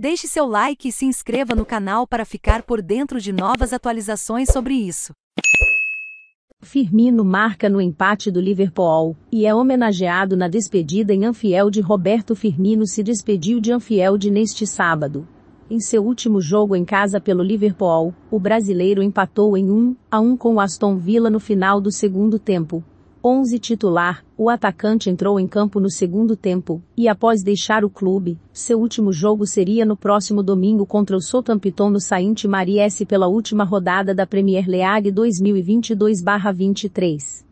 Deixe seu like e se inscreva no canal para ficar por dentro de novas atualizações sobre isso. Firmino marca no empate do Liverpool e é homenageado na despedida em Anfield. Roberto Firmino se despediu de Anfield neste sábado. Em seu último jogo em casa pelo Liverpool, o brasileiro empatou em 1 a 1 com o Aston Villa no final do segundo tempo, 11 titular, o atacante entrou em campo no segundo tempo, e após deixar o clube, seu último jogo seria no próximo domingo contra o Southampton no Saint S pela última rodada da Premier League 2022-23.